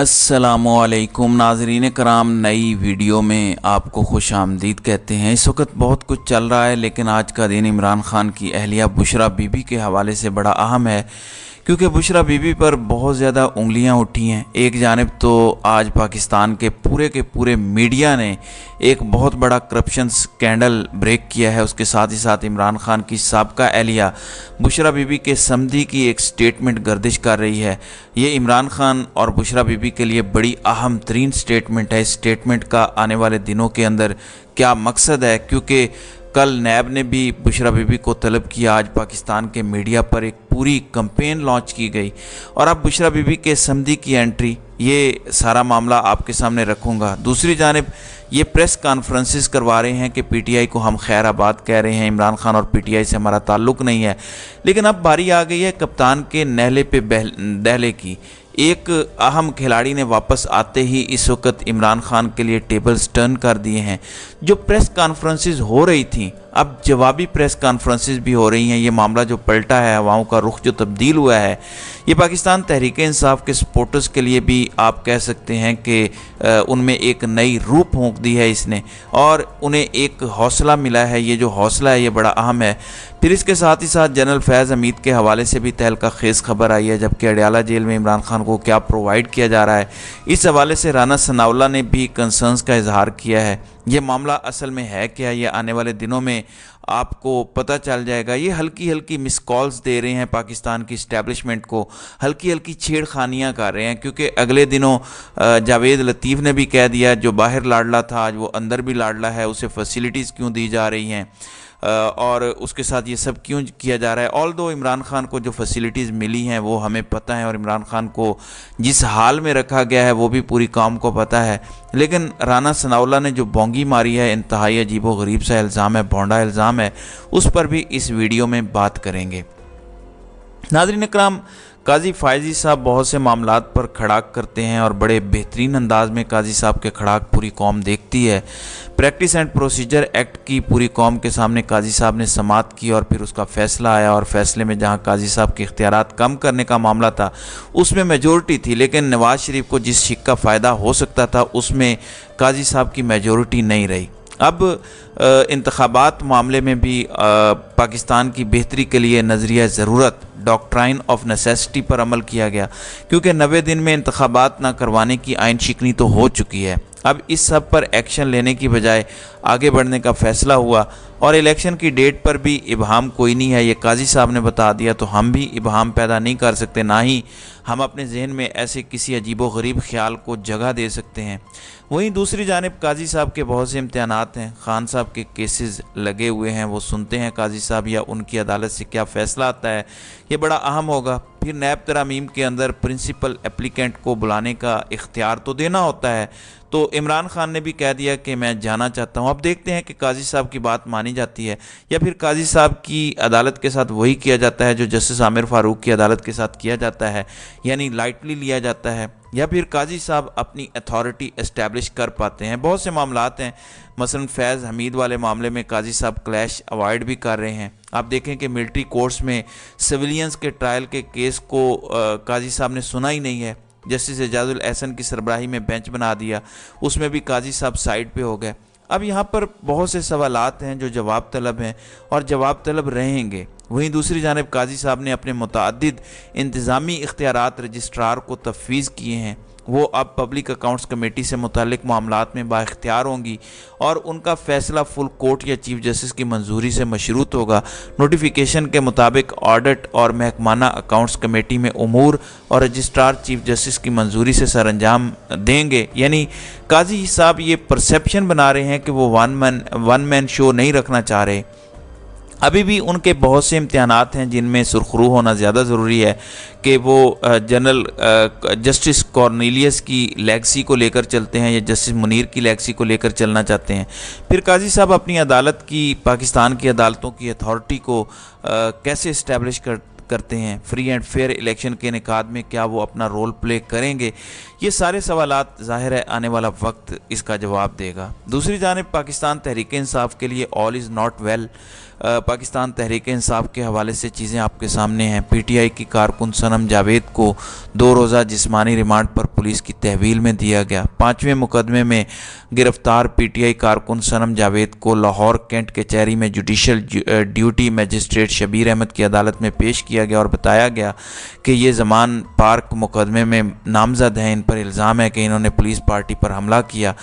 असलकुम नाजरीन कराम नई वीडियो में आपको खुश आमदीद कहते हैं इस वक्त बहुत कुछ चल रहा है लेकिन आज का दिन इमरान खान की अहलिया बुशरा बीबी के हवाले से बड़ा अहम है क्योंकि बुशरा बीबी पर बहुत ज़्यादा उंगलियां उठी हैं एक जानब तो आज पाकिस्तान के पूरे के पूरे मीडिया ने एक बहुत बड़ा करप्शन स्कैंडल ब्रेक किया है उसके साथ ही साथ इमरान खान की सबका एहलिया बुशरा बीबी के समधी की एक स्टेटमेंट गर्दिश कर रही है ये इमरान खान और बुशरा बीबी के लिए बड़ी अहम तरीन स्टेटमेंट है इस स्टेटमेंट का आने वाले दिनों के अंदर क्या मकसद है क्योंकि कल नैब ने भी बुशरा बीबी को तलब किया आज पाकिस्तान के मीडिया पर एक पूरी कंपेन लॉन्च की गई और अब बुशरा बीबी के समधी की एंट्री ये सारा मामला आपके सामने रखूँगा दूसरी जानब ये प्रेस कॉन्फ्रेंसिस करवा रहे हैं कि पीटीआई को हम खैर आबाद कह रहे हैं इमरान खान और पीटीआई से हमारा ताल्लुक नहीं है लेकिन अब बारी आ गई है कप्तान के नहले पे दहले की एक अहम खिलाड़ी ने वापस आते ही इस वक्त इमरान खान के लिए टेबल्स टर्न कर दिए हैं जो प्रेस कॉन्फ्रेंसिस हो रही थी अब जवाबी प्रेस कॉन्फ्रेंसिस भी हो रही हैं ये मामला जो पलटा है हवाओं का रुख जो तब्दील हुआ है ये पाकिस्तान तहरीक इंसाफ के सपोर्टर्स के लिए भी आप कह सकते हैं कि उनमें एक नई रूप फूँक दी है इसने और उन्हें एक हौसला मिला है ये जो हौसला है ये बड़ा अहम है फिर इसके साथ ही साथ जनरल फैज़ हमीद के हवाले से भी तहलका खेज़ खबर आई है जबकि अडयाला जेल में इमरान खान को क्या प्रोवाइड किया जा रहा है इस हवाले से राना सनावला ने भी कंसर्नस का इजहार किया है ये मामला असल में है क्या ये आने वाले दिनों में आपको पता चल जाएगा ये हल्की हल्की मिस कॉल्स दे रहे हैं पाकिस्तान की इस्टेब्लिशमेंट को हल्की हल्की छेड़खानियाँ कर रहे हैं क्योंकि अगले दिनों जावेद लतीफ़ ने भी कह दिया जो बाहर लाडला था आज वो अंदर भी लाडला है उसे फैसिलिटीज़ क्यों दी जा रही हैं और उसके साथ ये सब क्यों किया जा रहा है ऑल दो इमरान खान को जो फैसिलिटीज़ मिली हैं वो हमें पता है और इमरान खान को जिस हाल में रखा गया है वो भी पूरी काम को पता है लेकिन राना सनावला ने जो बोंगी मारी है इंतहाई अजीब व गरीब सा इल्ज़ाम है भोंडा इल्ज़ाम है उस पर भी इस वीडियो में बात करेंगे नाजरन कराम काजी फायजी साहब बहुत से मामला पर खड़ाक करते हैं और बड़े बेहतरीन अंदाज में काजी साहब के खड़ाक पूरी कौम देखती है प्रैक्टिस एंड प्रोसीजर एक्ट की पूरी कौम के सामने काजी साहब ने समात की और फिर उसका फैसला आया और फैसले में जहां काजी साहब के इख्तियार कम करने का मामला था उसमें मेजोरिटी थी लेकिन नवाज शरीफ को जिस शिक का फ़ायदा हो सकता था उसमें काजी साहब की मेजोरिटी नहीं रही अब इंतबात मामले में भी आ, पाकिस्तान की बेहतरी के लिए नज़रिया ज़रूरत डॉक्ट्राइन ऑफ नेसेसिटी पर अमल किया गया क्योंकि नवे दिन में इंतबात ना करवाने की आइन शिकनी तो हो चुकी है अब इस सब पर एक्शन लेने की बजाय आगे बढ़ने का फैसला हुआ और इलेक्शन की डेट पर भी इबहम कोई नहीं है ये काजी साहब ने बता दिया तो हम भी इबहम पैदा नहीं कर सकते ना ही हम अपने जहन में ऐसे किसी अजीबो गरीब ख्याल को जगह दे सकते हैं वहीं दूसरी जानब काजी साहब के बहुत से इम्तहान हैं खान साहब के केसेस लगे हुए हैं वो सुनते हैं काजी साहब या उनकी अदालत से क्या फ़ैसला आता है ये बड़ा अहम होगा फिर नैब तरामीम के अंदर प्रिंसिपल एप्लीकेंट को बुलाने का इख्तियार तो देना होता है तो इमरान खान ने भी कह दिया कि मैं जाना चाहता हूँ अब देखते हैं कि काजी साहब की बात मानी जाती है या फिर काजी साहब की अदालत के साथ वही किया जाता है जो जस्टिस आमिर फारूक की अदालत के साथ किया जाता है यानी लाइटली लिया जाता है या फिर काजी साहब अपनी अथॉरिटी इस्टेब्लिश कर पाते हैं बहुत से मामला हैं मसलन फैज़ हमीद वाले मामले में काजी साहब क्लैश अवॉइड भी कर रहे हैं आप देखें कि मिलिट्री कोर्ट्स में सिविलियंस के ट्रायल के केस को आ, काजी साहब ने सुना ही नहीं है जस्टिस एजाजुल एहसन की सरबराही में बेंच बना दिया उसमें भी काजी साहब साइड पे हो गए अब यहाँ पर बहुत से सवाल हैं जो जवाब तलब हैं और जवाब तलब रहेंगे वहीं दूसरी जानब काजी साहब ने अपने मुतद इंतज़ामी इख्तियार रजिस्ट्रार को तफवीज़ किए हैं वो अब पब्लिक अकाउंट्स कमेटी से मुतल मामला में बाख्तियार होंगी और उनका फैसला फुल कोर्ट या चीफ जस्टिस की मंजूरी से मशरूत होगा नोटिफिकेशन के मुताबिक ऑडिट और महकमाना अकाउंट्स कमेटी में अमूर और रजिस्ट्रार चीफ जस्टिस की मंजूरी से सर अंजाम देंगे यानी काजी साहब ये परसेप्शन बना रहे हैं कि वो one man one man show नहीं रखना चाह रहे अभी भी उनके बहुत से इम्तहान हैं जिनमें सुरखरू होना ज़्यादा ज़रूरी है कि वो जनरल जस्टिस कॉर्नीलियस की लेगसी को लेकर चलते हैं या जस्टिस मुनीर की लेगसी को लेकर चलना चाहते हैं फिर काजी साहब अपनी अदालत की पाकिस्तान की अदालतों की अथॉरिटी को आ, कैसे इस्टेब्लिश कर करते हैं फ्री एंड फेयर इलेक्शन के निकाद में क्या वो अपना रोल प्ले करेंगे ये सारे सवाल ज़ाहिर है आने वाला वक्त इसका जवाब देगा दूसरी जानब पाकिस्तान तहरीक इंसाफ के लिए all is not well Pakistan Tehreek Insaf के हवाले से चीज़ें आपके सामने हैं पी टी आई की कारकुन सनम जावेद को दो रोज़ा जिस्मानी रिमांड पर पुलिस की तहवील में दिया गया पाँचवें मुकदमे में गिरफ्तार पी टी आई कारकुन सनम जावेद को लाहौर कैंट कचहरी में judicial duty magistrate Shabbir Ahmed की अदालत में पेश किया गया और बताया गया कि ये जमान पार्क मुकदमे में नामजद हैं इन पर इल्ज़ाम है कि इन्होंने पुलिस पार्टी पर हमला किया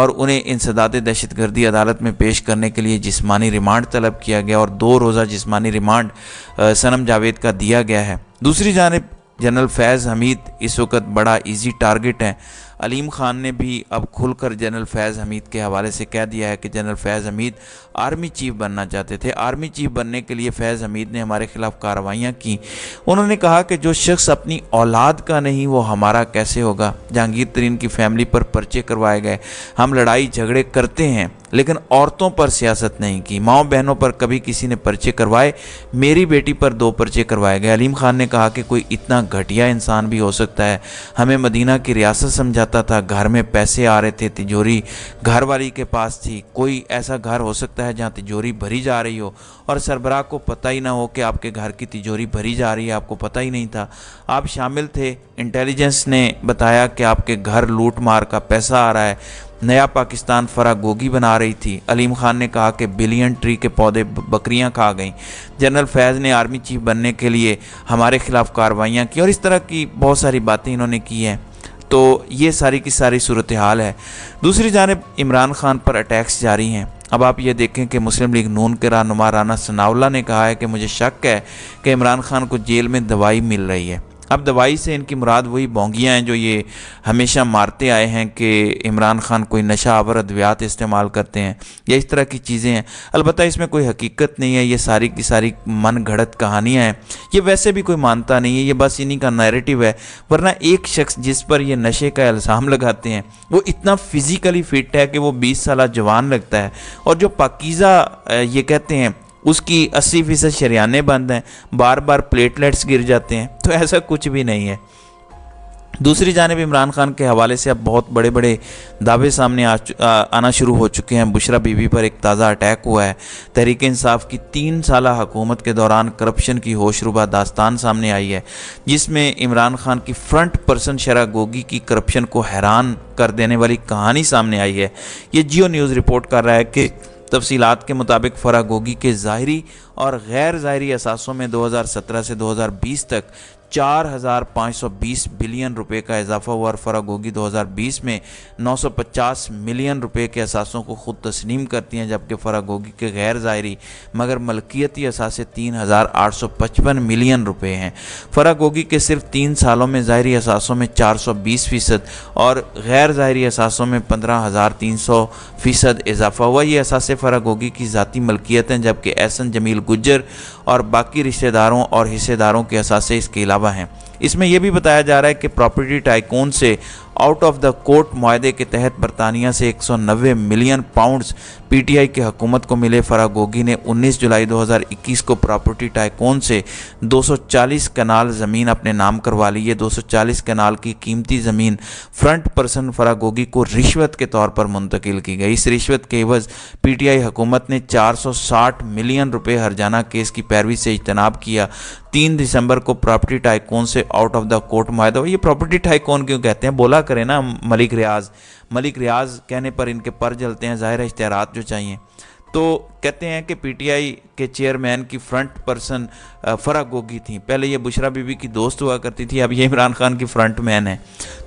और उन्हें इंसदाद दहशत गर्दी अदालत में पेश करने के लिए जिसमानी रिमांड तलब किया गया और दो रोज़ा जिसमानी रिमांड सनम जावेद का दिया गया है दूसरी जानब जनरल फैज़ हमीद इस वक्त बड़ा ईजी टारगेट है अलीम खान ने भी अब खुलकर जनरल फैज़ हमीद के हवाले से कह दिया है कि general Faiz Hameed army chief बनना चाहते थे आर्मी चीफ बनने के लिए फैज़ हमीद ने हमारे खिलाफ कार्रवाइयाँ की उन्होंने कहा कि जो शख्स अपनी औलाद का नहीं वो हमारा कैसे होगा जहांगीर तरीन की फैमिली पर पर्चे करवाए गए हम लड़ाई झगड़े करते हैं लेकिन औरतों पर सियासत नहीं की माओ बहनों पर कभी किसी ने पर्चे करवाए मेरी बेटी पर दो पर्चे करवाए गए अलीम खान ने कहा कि कोई इतना घटिया इंसान भी हो सकता है हमें मदीना की रियासत समझाता था घर में पैसे आ रहे थे तिजोरी घर वाली के पास थी कोई ऐसा घर हो सकता है जहाँ तिजोरी भरी जा रही हो और सरबराह को पता ही ना हो कि आपके घर की तिजोरी भरी जा रही है आपको पता ही नहीं था आप शामिल थे इंटेलिजेंस ने बताया कि आपके घर लूट मार का पैसा आ रहा है नया पाकिस्तान फरागोगी बना रही थी अलीम खान ने कहा कि बिलियन ट्री के पौधे बकरियां खा गईं जनरल फैज़ ने आर्मी चीफ बनने के लिए हमारे ख़िलाफ़ कार्रवाइयाँ की और इस तरह की बहुत सारी बातें इन्होंने की हैं तो ये सारी की सारी सूरत हाल है दूसरी जानब इमरान खान पर अटैक्स जारी हैं अब आप ये देखें कि मुस्लिम लीग नून के रहनुमा राना सनावला ने कहा है कि मुझे शक है कि इमरान खान को जेल में दवाई मिल रही है अब दवाई से इनकी मुराद वही बोंगियाँ हैं जो ये हमेशा मारते आए हैं कि इमरान खान कोई नशा आवर अद्वियात इस्तेमाल करते हैं या इस तरह की चीज़ें हैं अलबत् इसमें कोई हकीकत नहीं है ये सारी की सारी मन घड़त कहानियाँ हैं ये वैसे भी कोई मानता नहीं है ये बस इन्हीं का नैरेटिव है वरना एक शख्स जिस पर यह नशे का इल्ज़ाम लगाते हैं वो इतना फिज़िकली फिट है कि वो बीस साल जवान लगता है और जो पाकिज़ा ये कहते हैं उसकी अस्सी फीसद शरियाने बंद हैं बार बार प्लेटलेट्स गिर जाते हैं तो ऐसा कुछ भी नहीं है दूसरी जानब इमरान खान के हवाले से अब बहुत बड़े बड़े दावे सामने आ, आ, आना शुरू हो चुके हैं बुशरा बीबी पर एक ताज़ा अटैक हुआ है तहरीक इंसाफ की तीन साल हकूमत के दौरान करप्शन की होशरुबा दास्तान सामने आई है जिसमें इमरान खान की फ्रंट पर्सन शरा गोगी की करप्शन को हैरान कर देने वाली कहानी सामने आई है ये जियो न्यूज़ रिपोर्ट कर रहा है कि तफसीलात के मुताबिक फ़रागोगी के ज़ाहरी और गैर ज़ाहरी असासों में 2017 से 2020 तक 4,520 बिलियन रुपए का इजाफा हुआ और फर्क होगी 2020 में 950 मिलियन रुपए के असासों को खुद तस्लीम करती हैं जबकि फर्क होगी के गैर ज़ाहरी मगर मलकियती असासे 3,855 मिलियन रुपए हैं फर्क होगी के सिर्फ तीन सालों में ज़ाहरी असासों में 420 फ़ीसद और गैर ज़ाहरी असासों में 15,300 फ़ीसद इजाफा हुआ ये असास फ़र्क होगी की ज़ाती मलकियत हैं जबकि एहसन जमील गुजर और बाकी रिश्तेदारों और हिस्सेदारों के असासे इसके अलावा अलावा हैं इसमें यह भी बताया जा रहा है कि प्रॉपर्टी टाइकोन से आउट ऑफ द कोर्ट माहे के तहत बरतानिया से 190 मिलियन पाउंड्स पीटीआई की हुकूमत को मिले फरागोगी ने 19 जुलाई 2021 को प्रॉपर्टी टाइकोन से 240 कनाल ज़मीन अपने नाम करवा ली ये 240 कनाल की कीमती ज़मीन फ्रंट पर्सन फरागोगी को रिश्वत के तौर पर मुंतकिल की गई इस रिश्वत के एवज पीटीआई हुकूमत ने 460 मिलियन रुपए हरजाना केस की पैरवी से इजतनाब किया तीन दिसंबर को प्रॉपर्टी टाइकोन से आउट ऑफ द कोर्ट माहा ये प्रॉपर्टी टाइकोन क्यों कहते हैं बोला करें ना मलिक रियाज मलिक रियाज कहने पर इनके पर जलते हैं ज़ाहिर इश्तहार जो चाहिए तो कहते हैं कि पीटीआई के चेयरमैन की फ्रंट पर्सन फ़रा गोगी थी पहले ये बुशरा बीबी की दोस्त हुआ करती थी अब ये इमरान खान की फ्रंट मैन है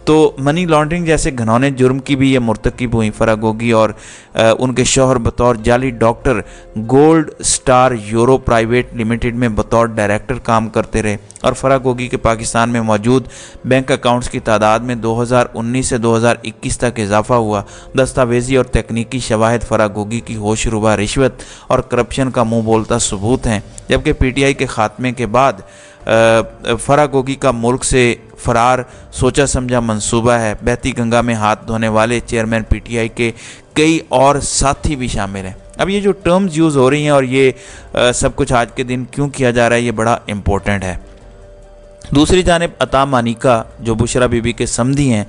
तो मनी लॉन्ड्रिंग जैसे घनौने जुर्म की भी ये मरतकब हुई फरग होगी और आ, उनके शोहर बतौर जाली doctor gold star euro private limited में बतौर डायरेक्टर काम करते रहे और फरग होगी कि पाकिस्तान में मौजूद बैंक अकाउंट्स की तादाद में 2019 से 2021 तक इजाफा हुआ दस्तावेजी और तकनीकी शवाहद फरग होगी की होशरुबा रिश्वत और करप्शन का मुंह बोलता सबूत हैं जबकि पीटीआई के खात्मे के बाद फ़रा गोगी का मुल्क से फरार सोचा समझा मंसूबा है बहती गंगा में हाथ धोने वाले चेयरमैन पीटीआई के कई और साथी भी शामिल हैं अब ये जो टर्म्स यूज़ हो रही हैं और ये आ, सब कुछ आज के दिन क्यों किया जा रहा है ये बड़ा इम्पोर्टेंट है दूसरी जानब अता मानिका जो बुशरा बीबी के समधी हैं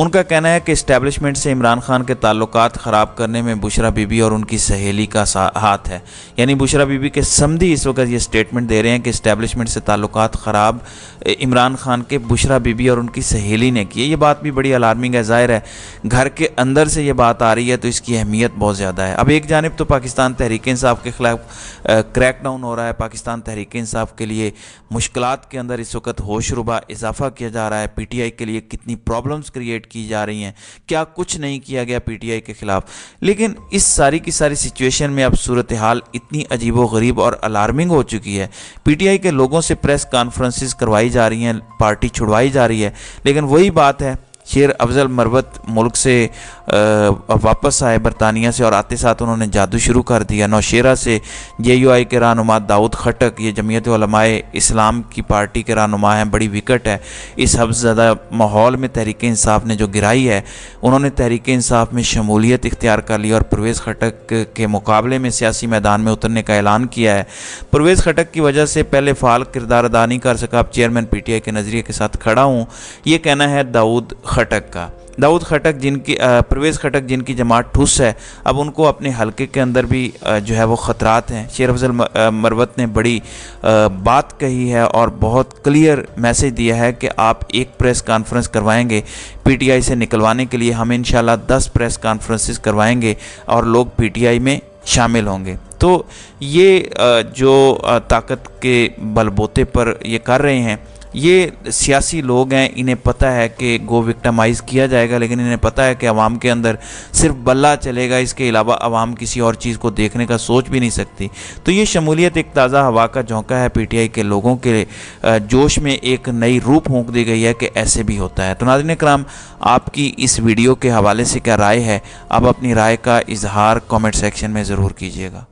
उनका कहना है कि इस्टेब्लिशमेंट से इमरान खान के ताल्लुक ख़राब करने में बुशरा बीबी और उनकी सहेली का हाथ है यानी बुशरा बीबी के समधी इस वक्त ये स्टेटमेंट दे रहे हैं कि इस्टेब्लिशमेंट से ताल्लुक ख़राब इमरान खान के बुशरा बीबी और उनकी सहेली ने की ये बात भी बड़ी अलार्मिंग है ज़ाहिर है घर के अंदर से ये बात आ रही है तो इसकी अहमियत बहुत ज़्यादा है अब एक जानब तो पाकिस्तान तहरीक इसाफ़ के ख़िलाफ़ क्रैक डाउन हो रहा है पाकिस्तान तहरीक इसाफ़ के लिए मुश्किल के अंदर इस वक्त होशरुबा इजाफा किया जा रहा है पी टी आई के लिए कितनी प्रॉब्लम्स क्रिएट की जा रही हैं क्या कुछ नहीं किया गया पीटीआई के खिलाफ लेकिन इस सारी की सारी सिचुएशन में अब सूरत हाल इतनी अजीबो गरीब और अलार्मिंग हो चुकी है पीटीआई के लोगों से प्रेस कॉन्फ्रेंसिस करवाई जा रही हैं पार्टी छुड़वाई जा रही है लेकिन वही बात है शेर अफजल मरवत मुल्क से वापस आए बरतानिया से और आते साथ उन्होंने जादू शुरू कर दिया नौशेरा से जे यू आई के रहनुमा दाऊद खटक ये जमीयत इस्लाम की पार्टी के रहनुमा हैं बड़ी विकट है इस ज्यादा माहौल में तहरीक इंसाफ ने जो गिराई है उन्होंने तहरीक इंसाफ में शमूलियत इख्तियार कर ली और परवेज़ खटक के मुकाबले में सियासी मैदान में उतरने का ऐलान किया है परवेज़ खटक की वजह से पहले फाल किरदार अदा नहीं कर सका अब चेयरमैन पी टी आई के नज़रिए के साथ खड़ा हूँ ये कहना है दाऊद खटक का दाऊद खटक जिनकी प्रवेश खटक जिनकी जमात ठूस है अब उनको अपने हलके के अंदर भी जो है वो ख़तरात हैं शेर अफजल मरवत ने बड़ी बात कही है और बहुत क्लियर मैसेज दिया है कि आप एक प्रेस कॉन्फ्रेंस करवाएंगे पीटीआई से निकलवाने के लिए हम इन दस प्रेस कॉन्फ्रेंसिस करवाएंगे और लोग पी में शामिल होंगे तो ये जो ताकत के बलबोते पर ये कर रहे हैं ये सियासी लोग हैं इन्हें पता है कि गो विक्टमाइज़ किया जाएगा लेकिन इन्हें पता है कि आवाम के अंदर सिर्फ बल्ला चलेगा इसके अलावा आवाम किसी और चीज़ को देखने का सोच भी नहीं सकती तो ये शमूलियत एक ताज़ा हवा का झोंका है पीटीआई के लोगों के जोश में एक नई रूप होंक दी गई है कि ऐसे भी होता है तो नादिन कराम आपकी इस वीडियो के हवाले से क्या राय है आप अपनी राय का इजहार कॉमेंट सेक्शन में ज़रूर कीजिएगा